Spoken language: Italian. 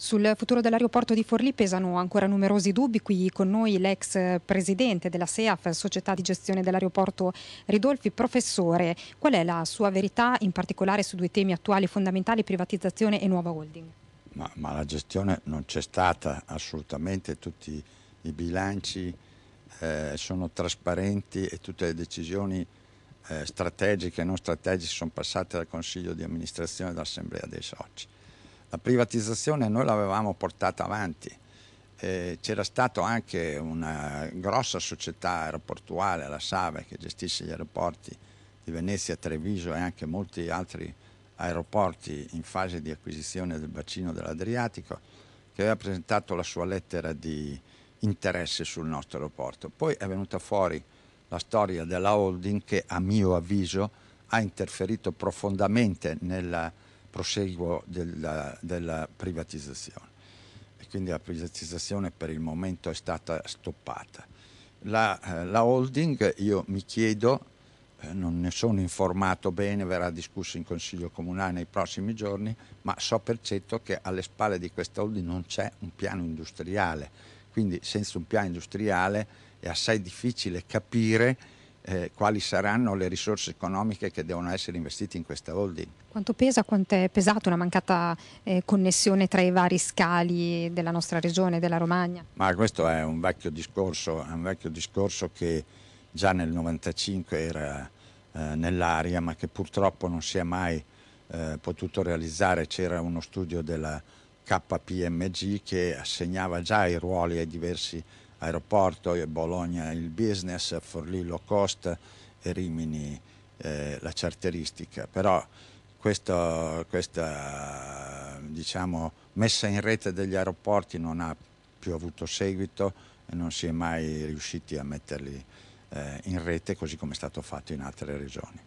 Sul futuro dell'aeroporto di Forlì pesano ancora numerosi dubbi. Qui con noi l'ex presidente della SEAF, società di gestione dell'aeroporto Ridolfi. Professore, qual è la sua verità in particolare su due temi attuali fondamentali, privatizzazione e nuova holding? Ma, ma la gestione non c'è stata assolutamente, tutti i bilanci eh, sono trasparenti e tutte le decisioni eh, strategiche e non strategiche sono passate dal Consiglio di amministrazione e dall'Assemblea dei soci la privatizzazione noi l'avevamo portata avanti, eh, c'era stata anche una grossa società aeroportuale, la Save, che gestisce gli aeroporti di Venezia, Treviso e anche molti altri aeroporti in fase di acquisizione del bacino dell'Adriatico, che aveva presentato la sua lettera di interesse sul nostro aeroporto. Poi è venuta fuori la storia della holding che a mio avviso ha interferito profondamente nella proseguo della, della privatizzazione e quindi la privatizzazione per il momento è stata stoppata. La, eh, la holding, io mi chiedo, eh, non ne sono informato bene, verrà discusso in Consiglio Comunale nei prossimi giorni, ma so per certo che alle spalle di questa holding non c'è un piano industriale, quindi senza un piano industriale è assai difficile capire eh, quali saranno le risorse economiche che devono essere investite in questa holding. Quanto pesa, quanto è pesata una mancata eh, connessione tra i vari scali della nostra regione, della Romagna? Ma questo è un vecchio discorso, un vecchio discorso che già nel 1995 era eh, nell'aria ma che purtroppo non si è mai eh, potuto realizzare. C'era uno studio della KPMG che assegnava già i ruoli ai diversi aeroporto e Bologna il business, Forlì low cost e Rimini eh, la charteristica, però questo, questa diciamo, messa in rete degli aeroporti non ha più avuto seguito e non si è mai riusciti a metterli eh, in rete così come è stato fatto in altre regioni.